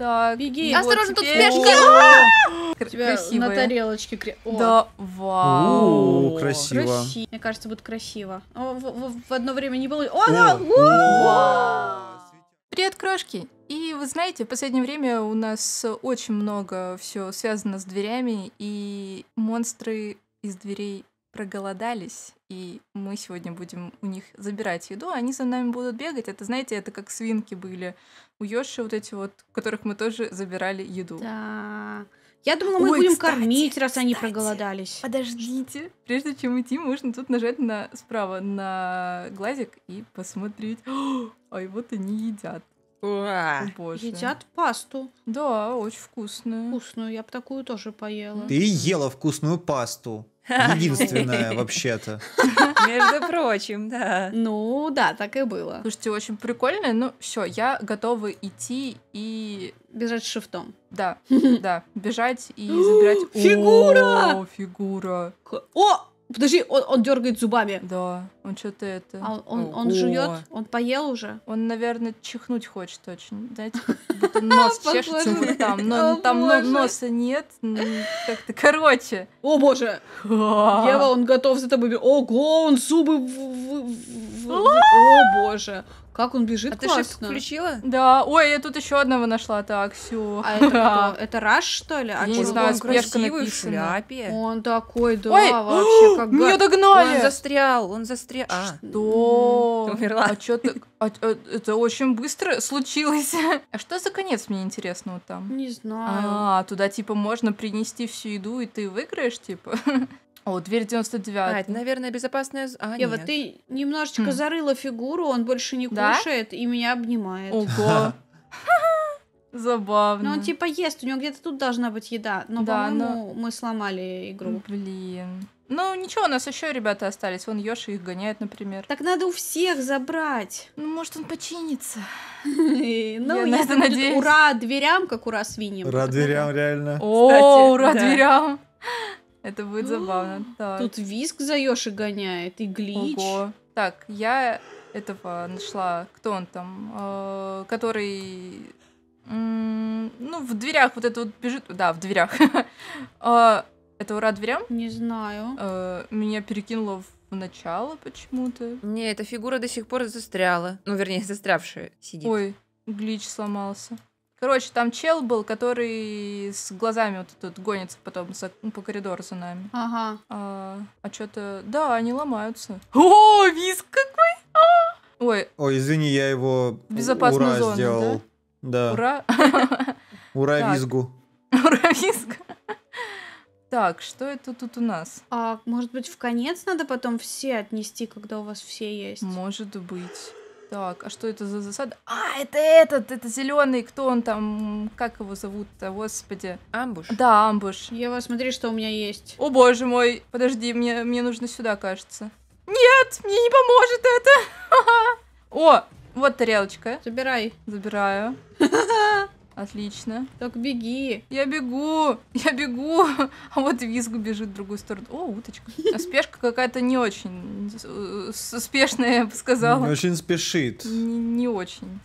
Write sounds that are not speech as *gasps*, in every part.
Так, беги. Осторожно, тут спешка. Тебя на тарелочке. да, Давай. Красиво. Мне кажется, будет красиво. В одно время не было. О, да! Привет, крошки! И вы знаете, в последнее время у нас очень много все связано с дверями, и монстры из дверей проголодались и мы сегодня будем у них забирать еду, а они за нами будут бегать. Это, знаете, это как свинки были у Йоши, вот эти вот, которых мы тоже забирали еду. Да. Я думала, мы Ой, будем кстати, кормить, раз кстати, они проголодались. Подождите. Прежде чем идти, можно тут нажать на справа на глазик и посмотреть. *gasps* Ой, вот они едят. Уа. О, боже. Едят пасту. Да, очень вкусную. Вкусную, я бы такую тоже поела. Ты ела вкусную пасту. Единственная *laughs* вообще-то. Между прочим, да. Ну да, так и было. Слушайте, очень прикольно. Ну все, я готова идти и... Бежать шифтом. Да, *laughs* да, бежать и забирать... Фигура! *gasps* Фигура. О, Подожди, он, он дергает зубами. Да, он что-то это. А он, он, он жует, он поел уже. Он, наверное, чихнуть хочет очень. Знаете, нос чешется там. Но там носа нет. Как-то, короче. О, боже! Ева, он готов за тобой. Ого, он зубы. О, боже! Как он бежит а классно. ты shift включила? Да. Ой, я тут еще одного нашла. Так, все. А это кто? *laughs* Это Раш, что ли? А не знаю, спешка написана. Он такой, да, Ой! вообще *gasps* как Меня догнали! Он застрял, он застрял. А. Что? Умерла. А что так? А, а, это очень быстро случилось. *laughs* а что за конец, мне интересно, вот там? Не знаю. А, туда типа можно принести всю еду, и ты выиграешь, типа? *laughs* О, дверь 99. А, это, наверное, безопасная... А, Ева, нет. ты немножечко хм. зарыла фигуру, он больше не да? кушает и меня обнимает. Ого. *laughs* *laughs* Забавно. Ну, он типа ест, у него где-то тут должна быть еда. Но, да, по-моему, но... мы сломали игру. Блин. Ну, ничего, у нас еще ребята остались. Вон Йоши их гоняет, например. Так надо у всех забрать. Ну, может, он починится. *laughs* Ну, я надеюсь. Ура дверям, как ура свиньям. Ура дверям, реально. О, ура дверям. Это будет забавно. *gasps* Тут виск заешь и гоняет, и глич. Ого. Так, я этого нашла. Кто он там? А, который... ну, в дверях вот это вот бежит. Да, в дверях. э *laughs* это ура дверям? Не знаю. А, меня перекинуло в начало почему-то. Не, эта фигура до сих пор застряла. Ну, вернее, застрявшая сидит. Ой, глич сломался. Короче, там чел был, который с глазами вот тут гонится потом за, ну, по коридору за нами. Ага. А, а что-то... Да, они ломаются. О, виз какой! А! Ой. Ой, извини, я его Безопасную ура зону, сделал. Да? да. Ура. *laughs* Ура визгу. Ура визгу. Так, что это тут у нас? А, может быть, в конец надо потом все отнести, когда у вас все есть? Может быть. Так, а что это за засада? А, это этот, это зеленый, кто он там, как его зовут-то, господи. Амбуш? Да, амбуш. Ева, смотри, что у меня есть. О боже мой, подожди, мне, мне нужно сюда, кажется. Нет, мне не поможет это. *laughs* О, вот тарелочка. Забирай. Забираю. *laughs* Отлично. Так, беги. Я бегу, *laughs* я бегу. А вот визг бежит в другую сторону. О, уточка. А *laughs* спешка какая-то не очень э, спешная, я бы сказала. Не очень спешит. Не, не очень.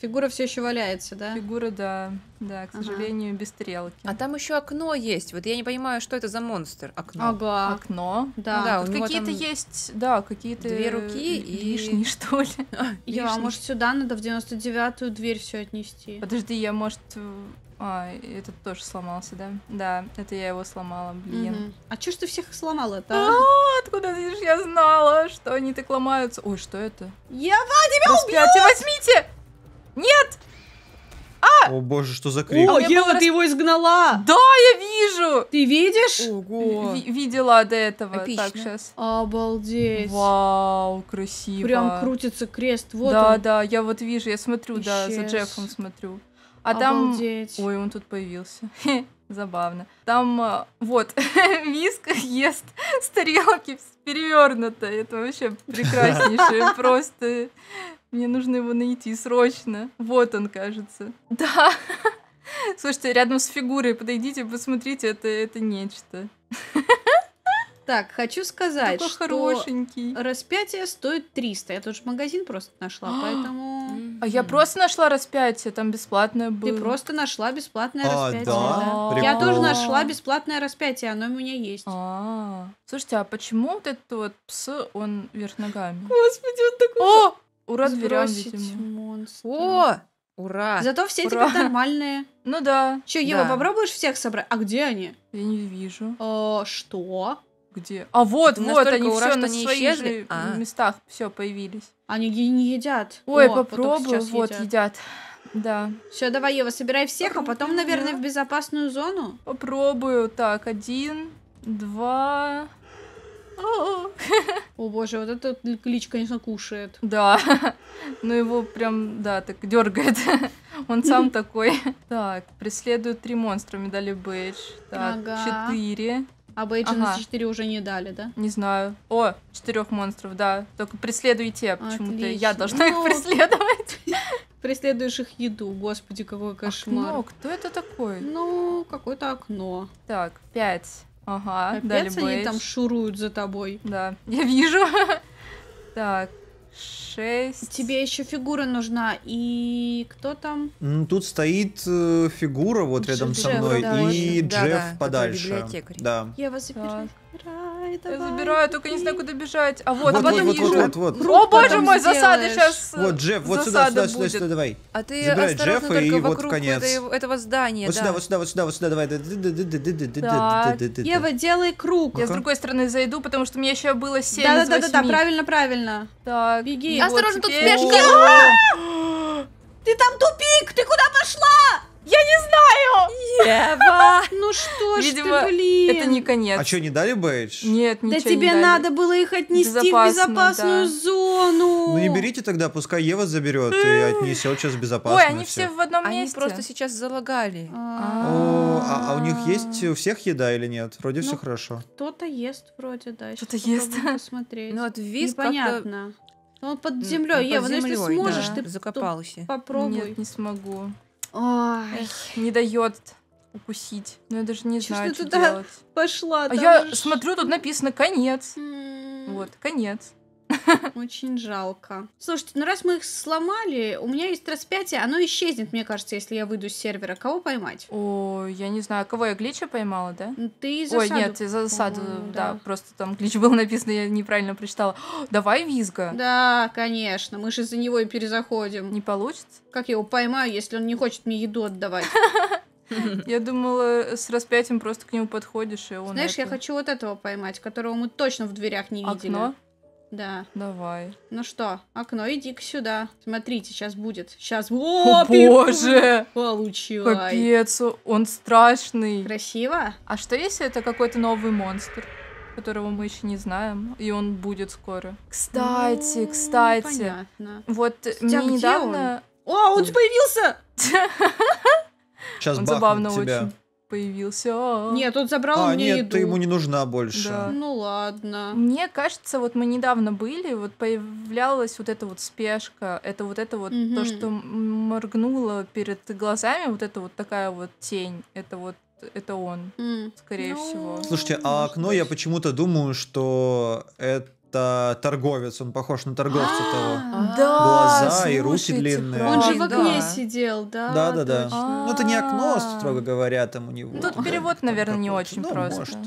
Фигура все еще валяется, да? Фигура, да. Да, к сожалению, ага. без стрелки. А там еще окно есть. Вот я не понимаю, что это за монстр. Окно. Ага. Окно. Да. да Тут какие-то там... есть, да, какие-то. Две руки э, и лишние *laughs* что ли. *laughs* А, я, может, сюда надо в 99-ю дверь все отнести. Подожди, я может. А, этот тоже сломался, да? Да, это я его сломала, блин. Угу. А чё ж ты всех сломала-то? А? а? откуда ты ж я знала, что они так ломаются? Ой, что это? Я тебя убью! Распятие возьмите! Нет! О боже, что за крик. О, а Ева, ты раз... его изгнала. Да, я вижу. Ты видишь? Ого. В видела до этого. Эпично. Так, сейчас. Обалдеть. Вау, красиво. Прям крутится крест. Вот да, он. да, я вот вижу, я смотрю, Исчез. да, за Джеффом смотрю. А Обалдеть. там... Ой, он тут появился. *laughs* Забавно. Там э, вот *laughs* виск ест *laughs* с тарелки перевернуто. Это вообще прекраснейшее просто мне нужно его найти срочно. Вот он, кажется. *laughs* Да. Слушайте, рядом с фигурой подойдите, посмотрите, это, это нечто. *laughs* Так, хочу сказать, Такой что хорошенький. распятие стоит 300. Я тоже магазин просто нашла, *gasps* поэтому... А я просто нашла распятие, там бесплатное было. Ты просто нашла бесплатное а, распятие. Да? да. Я тоже нашла бесплатное распятие, оно у меня есть. А, Слушайте, а почему вот этот вот пс, он вверх ногами? Господи, он такой... О, Ура, сбросить О! Ура! Зато все Ура. теперь нормальные. *laughs* Ну да. Че, Ева, да. попробуешь всех собрать? А где они? Я не вижу. А, что? Где? А вот, вот, они ура, все на своих а. местах все появились. Они не едят. Ой, О, попробую, вот едят. едят. Да. Все, давай, Ева, собирай всех, Попробуем. а потом, наверное, в безопасную зону. Попробую. Так, один, два, о боже, вот этот клич, конечно, кушает. Да, но ну, его прям, да, так дергает. Он сам такой. Так, преследуют три монстра, мне дали бейдж. Так, ага. четыре. А бейджи ага. на 4 уже не дали, да? Не знаю. О, четырех монстров, да. Только преследуйте, почему-то я должна их ну, преследовать. Преследуешь их еду, господи, какой кошмар. Окно, кто это такой? Ну, какое-то окно. Так, пять. Ага, Опять да, они там шуруют за тобой. Да, *laughs* я вижу. Так, шесть. Тебе еще фигура нужна. И кто там? Ну, тут стоит э, фигура вот рядом со мной и Джефф подальше. Да. Я вас запираю давай, Я забираю, только не знаю, куда бежать. А вот, вот а потом вот, Вот, вот, вот. О, боже мой, засада сейчас. Вот, Джефф, вот сюда, сюда, сюда, сюда, давай. А ты Забирай Джеффа и вот конец. этого здания, Вот сюда, вот сюда, вот сюда, вот сюда, давай. Ева, делай круг. Я с другой стороны зайду, потому что у меня еще было 7 Да-да-да, да, правильно, правильно. Так, беги. Осторожно, тут спешка. Ты там тупик, ты куда пошла? Я не знаю! Ева! *laughs* Ну что ж ты, блин? это не конец. А что, не дали бейдж? Нет, ничего Да тебе надо было их отнести в безопасную зону. Ну не берите тогда, пускай Ева заберет и отнесет сейчас безопасно. Ой, они все в одном месте. просто сейчас залагали. А. А, а у них есть у всех еда или нет? Вроде все ну, хорошо. Кто-то ест вроде, да. Кто-то ест. попробую Посмотреть. Ну вот вис как Он под землей. Ну, Ева, ну если сможешь, ты закопался. попробуй. Нет, не смогу. Ой. Эх, не дает укусить. Но ну, я даже не Чё знаю, что туда делать. пошла. А я же... смотрю, тут написано конец. Mm. Вот, конец. *laughs* Очень жалко. Слушайте, ну раз мы их сломали, у меня есть распятие, оно исчезнет, мне кажется, если я выйду с сервера. Кого поймать? О, я не знаю, кого я глича поймала, да? Ну, ты из Ой, нет, из засаду, да. да. Просто там глич был написан, я неправильно прочитала. *gasps* Давай визга. Да, конечно, мы же за него и перезаходим. Не получится? Как я его поймаю, если он не хочет мне еду отдавать? *laughs* Я думала, с распятием просто к нему подходишь, и он... Знаешь, это... я хочу вот этого поймать, которого мы точно в дверях не Окно? видели. Окно? Да. Давай. Ну что, окно иди к сюда. Смотрите, сейчас будет. Сейчас. О, О боже! Получилось. Капец, он страшный. Красиво? А что если это какой-то новый монстр? которого мы еще не знаем, и он будет скоро. Кстати, ну, кстати, понятно. вот мне недавно... Он? О, он появился! Сейчас *laughs* он забавно тебя. очень появился. Нет, он забрал а, у нет, еду. ты ему не нужна больше. Да. Ну ладно. Мне кажется, вот мы недавно были, вот появлялась вот эта вот спешка, это вот это вот угу. то, что моргнуло перед глазами, вот это вот такая вот тень, это вот это он, mm. скорее ну, всего. Слушайте, а окно я почему-то думаю, что это торговец, он похож на торговца а, того. Да, Глаза и руки длинные. Он же в окне сидел, да? Да, да, да. Ну, это не окно, строго говоря, там у него. Тут перевод, наверное, не очень ну, просто. может.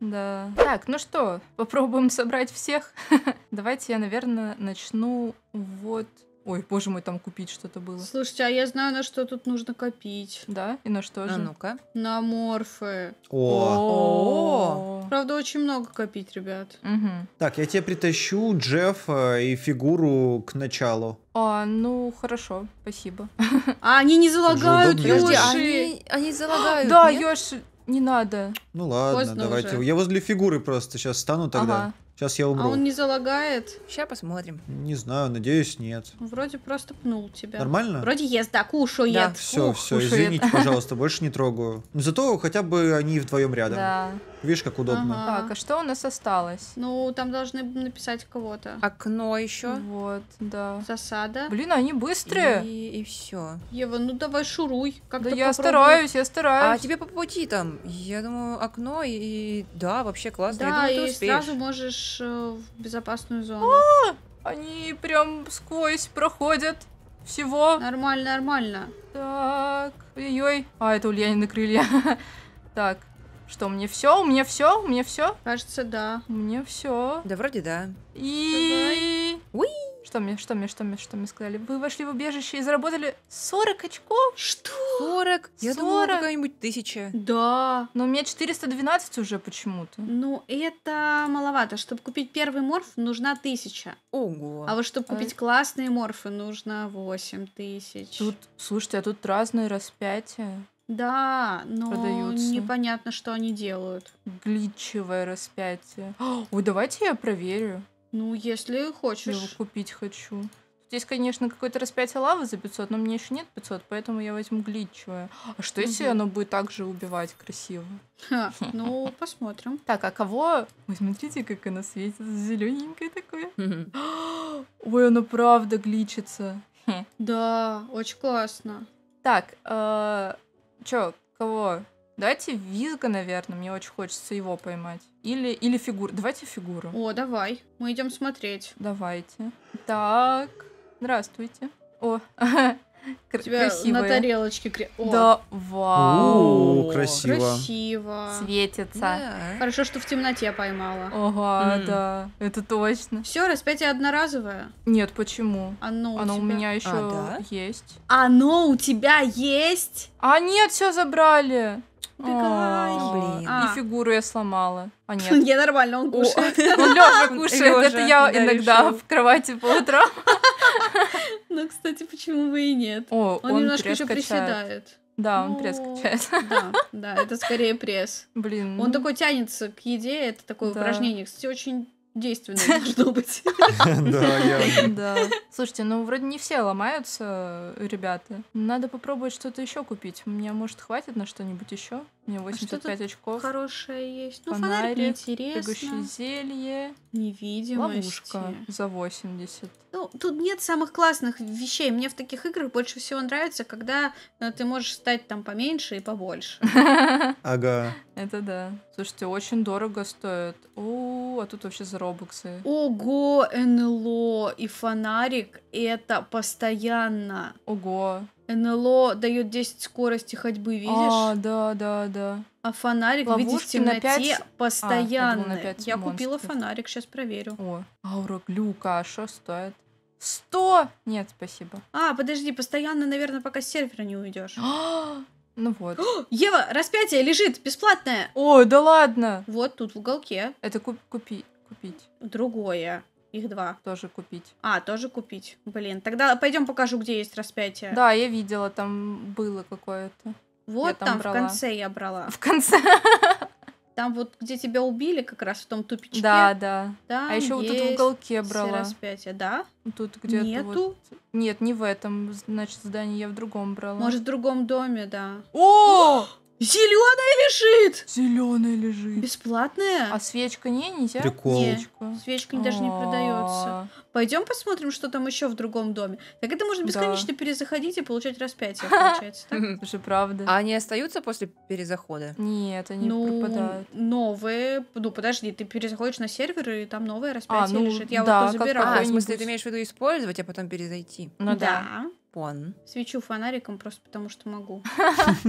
Да. Так, ну что, попробуем собрать всех. *laughs* Давайте я, наверное, начну вот Ой, боже мой, там купить что-то было. Слушайте, а я знаю, на что тут нужно копить. Да? И на что же? А ну-ка. На морфы. О. Правда, очень много копить, ребят. Угу. Так, я тебе притащу Джеффа э, и фигуру к началу. А, ну хорошо, спасибо. *laughs* А они не залагают, Ёши. Они, они залагают. Да, Ёши, не надо. Ну ладно, Поздно давайте. Уже. Я возле фигуры просто сейчас стану тогда. Ага. Сейчас я а умру. А он не залагает? Сейчас посмотрим. Не знаю, надеюсь, нет. Ну, вроде просто пнул тебя. Нормально? Вроде ест, да, кушает. Да. Все, Ух, все, кушает. извините, *laughs* пожалуйста, больше не трогаю. Но ну, зато хотя бы они вдвоем рядом. Да. Видишь, как удобно. Ага. Так, а что у нас осталось? Ну, там должны написать кого-то. Окно еще. Вот, да. Засада. Блин, они быстрые. И, и все. Ева, ну давай шуруй. Как да я попробуй. стараюсь, я стараюсь. А тебе по пути там, я думаю, окно и... Да, вообще классно. Да, я думаю, и сразу можешь попадешь э, в безопасную зону. А, они прям сквозь проходят всего. Нормально, нормально. Так, ой-ой. А, это Ульянины крылья. *laughs* так, что, мне все? У меня все? У меня все? Кажется, да. Мне все. Да, вроде да. И... Уи! Что мне, что мне, что мне, что мне сказали? Вы вошли в убежище и заработали 40 очков? Что? 40? Я 40. думала, какая-нибудь тысяча. Да, но у меня 412 уже почему-то. Ну, это маловато. Чтобы купить первый морф, нужна тысяча. Ого. А вот чтобы купить а... классные морфы, нужно 8 тысяч. Тут, слушайте, а тут разные распятия. Да, но продаются. непонятно, что они делают. Гличевое распятие. *gasps* Ой, давайте я проверю. Ну, если хочешь. Его купить хочу. Здесь, конечно, какой то распятие лавы за 500, но мне еще нет 500, поэтому я возьму глитчевое. А что, если угу. оно будет также убивать красиво? Ха, *laughs* ну, посмотрим. Так, а кого... Вы смотрите, как оно светится, зелененькое такое. *gasps* Ой, оно правда гличится. Да, очень классно. Так, э, чё, кого? Давайте визга, наверное, мне очень хочется его поймать. Или, или фигуру. Давайте фигуру. О, давай. Мы идем смотреть. Давайте. Так. Здравствуйте. О, *laughs* у тебя красивые. на тарелочке кре... О. Да, вау. О, красиво. Красиво. Светится. Да. Хорошо, что в темноте поймала. Ага, М. да, это точно. Все, распятие одноразовое. Нет, почему? Оно, у, Оно тебя... у меня еще а, да? есть. Оно у тебя есть? А нет, все забрали. Пикач. Ну, блин. А. И фигуру я сломала. А нет. Я *laughs* нормально, он кушает. *laughs* Он лежа *laughs* кушает. Это я иногда в кровати по утрам. Ну, кстати, почему бы и нет? он, он немножко еще приседает. Да, он Но... пресс ну, качает. Да, да, это скорее пресс. Блин. Он ну. такой тянется к еде, это такое упражнение. Кстати, очень действенно должно быть. *laughs* Да, Слушайте, ну вроде не все ломаются, ребята. Надо попробовать что-то еще купить. У меня, может, хватит на что-нибудь еще? мне а меня 85 очков. Хорошее есть. Ну, фонарик интересно. Бегущее зелье. Невидимость. Ловушка за 80. Ну, тут нет самых классных вещей. Мне в таких играх больше всего нравится, когда э, ты можешь стать там поменьше и побольше. *laughs* Ага. Это да. Слушайте, очень дорого стоит. у а тут вообще за робоксы. Ого, НЛО и фонарик это постоянно. Ого. НЛО дает 10 скорости ходьбы, а, видишь? А, да, да, да. А фонарик Ловушки видишь в темноте на 5... постоянно. А, я, я купила фонарик, сейчас проверю. О, аура глюка, а что стоит? 100! Нет, спасибо. А, подожди, постоянно, наверное, пока с сервера не уйдешь. *gasps* *gasps* А, ну вот. О, *gasps* Ева, распятие лежит, бесплатное. Ой, да ладно. Вот тут в уголке. Это куп купи купить. Другое. Их два. Тоже купить. А, тоже купить. Блин, тогда пойдем покажу, где есть распятие. Да, я видела, там было какое-то. Вот я там, там в конце я брала. В конце. *laughs* Там вот, где тебя убили, как раз в том тупичке. Да, да. А еще вот тут в уголке брала. распятие, да? Тут где-то Нету? Вот... Нет, не в этом, значит, здании я в другом брала. Может, в другом доме, да. О! Зеленая лежит! Зеленая лежит. Бесплатная? А свечка не, нельзя? Прикол. Не, свечка не, даже не а. продается. Пойдем посмотрим, что там еще в другом доме. Так это можно бесконечно да. перезаходить и получать распятие, *laughs* получается. Уже правда. А они остаются после перезахода? Нет, они ну, пропадают. Новые. Ну, подожди, ты перезаходишь на сервер, и там новое распятие а, ну, лежит. Я да, вот забираю. А, в смысле, ты имеешь в виду использовать, а потом перезайти? Ну да купон. Свечу фонариком просто потому, что могу. *laughs*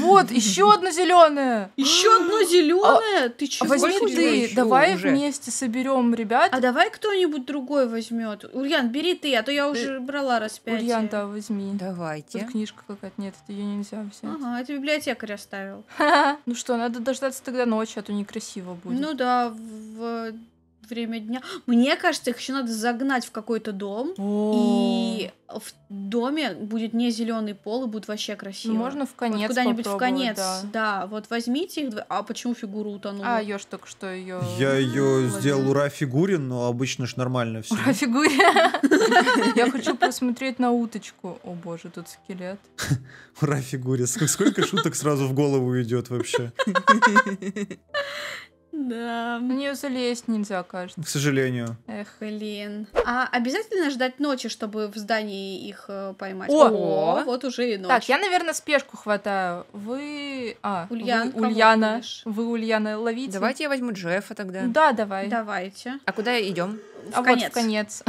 Вот, еще одно зеленое. Еще одно зеленое? А, ты чего? Возьми ты, давай вместе соберем ребят. А давай кто-нибудь другой возьмет. Ульян, бери ты, а то я э, уже брала распятие. Ульян, да, возьми. Давайте. Тут книжка какая-то, нет, ее нельзя взять. Ага, это библиотекарь оставил. *laughs* Ну что, надо дождаться тогда ночи, а то некрасиво будет. Ну да, в время дня. Мне кажется, их еще надо загнать в какой-то дом. О. И в доме будет не зеленый пол и будет вообще красиво. Ну, можно в конец. Вот куда-нибудь в конец. Да. да, вот возьмите их. А почему фигура утонула? А, Ёж только что ее. Я ее сделал ура фигурин, но обычно ж нормально все. Ура фигурин. Я хочу посмотреть на уточку. О боже, тут скелет. Ура фигурин. Сколько шуток сразу в голову идет вообще. *laughs* Да. На нее залезть нельзя, кажется. К сожалению. Эх, блин. А обязательно ждать ночи, чтобы в здании их э, поймать? О! О, вот уже и ночь. Так, я, наверное, спешку хватаю. Вы... А, Ульян, вы Ульяна. Вы Ульяна ловите. Давайте я возьму Джеффа тогда. Да, давай. Давайте. А куда идем? в а конец. Вот в конец.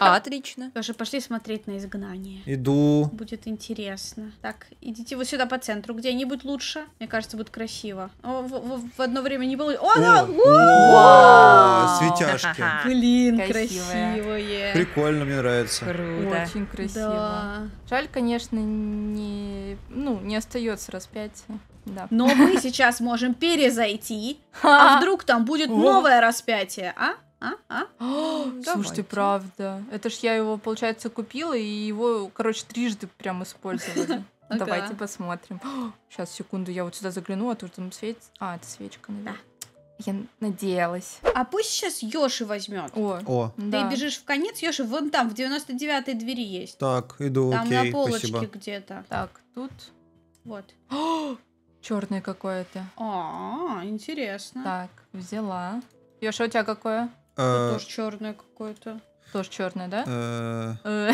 А, отлично. *laughs* Тоже пошли смотреть на изгнание. Иду. Будет интересно. Так, идите вы сюда по центру, где-нибудь лучше. Мне кажется, будет красиво. О, в, в, в одно время не было. О, да! Светяшки. Блин, красивые. Прикольно, мне нравится. Круто. Очень красиво. Жаль, конечно, не, ну, не остается распятие. Да. Но мы сейчас можем перезайти, а вдруг там будет новое распятие, а? А? А? *gasps* *gasps* Слушайте, правда. Это ж я его, получается, купила и его, короче, трижды прям использовала. *laughs* Ну Давайте посмотрим. Сейчас, *gasps* секунду, я вот сюда загляну, а тут там светится. А, это свечка, наверное. Я надеялась. А пусть сейчас Йоши возьмет. О. О. Ты бежишь в конец, Йоши вон там, в 99-й двери есть. Так, иду, Там окей, на полочке где-то. Так, тут. Вот. *gasps* Черное какое-то. А, интересно. Так, взяла. Йоша, у тебя какое? Э, тоже черное какое-то. Тоже черное, да? Э,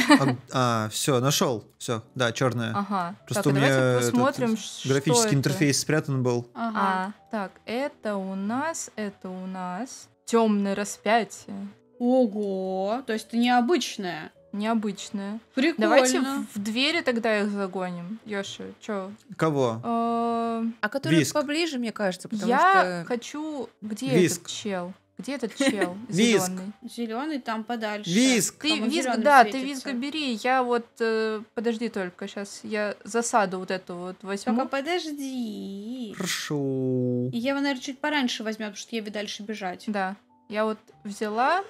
*laughs* а, а все, нашел. Все, да, черное. Ага. Просто а у меня посмотрим, графический интерфейс спрятан был. Ага. А. Так, это у нас, это у нас темное распятие. Ого, то есть это необычное. Необычное. Прикольно. Давайте в двери тогда их загоним. Ёши, чё? Кого? Э, а который поближе, мне кажется, потому что... Я хочу... Где этот чел? Где этот чел? Виск. Зеленый там подальше. Визг. Ты визг, да, ты виска бери. Я вот э, подожди только сейчас я засаду вот эту вот возьму. Только подожди. Хорошо. И я его, наверное, чуть пораньше возьму, потому что я бы дальше бежать. Да. Я вот взяла,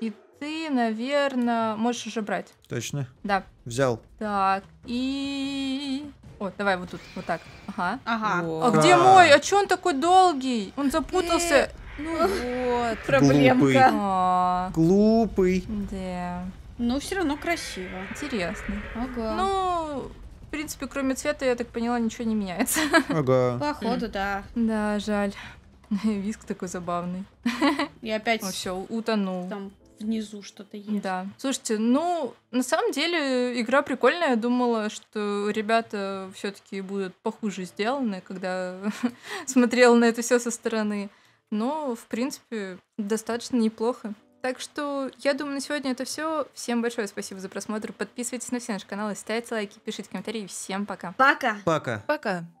и ты, наверное, можешь уже брать. Точно? Да. Взял. Так, и... О, давай вот тут, вот так. Ага. Ага. А где мой? А чё он такой долгий? Он запутался. Э, ну вот, проблемка. Глупый. А. Да. Ну, все равно красиво. Интересно. Ага. Ну, в принципе, кроме цвета, я так поняла, ничего не меняется. *laughs* Ага. Походу, да. Да, жаль. *laughs* Виск такой забавный. *laughs* И опять... Он все, утонул. Там внизу что-то есть. Да. Слушайте, ну, на самом деле, игра прикольная. Я думала, что ребята все таки будут похуже сделаны, когда смотрела на это все со стороны но, в принципе, достаточно неплохо. Так что я думаю, на сегодня это все. Всем большое спасибо за просмотр. Подписывайтесь на все наши каналы, ставьте лайки, пишите комментарии. Всем пока. Пока. Пока. Пока.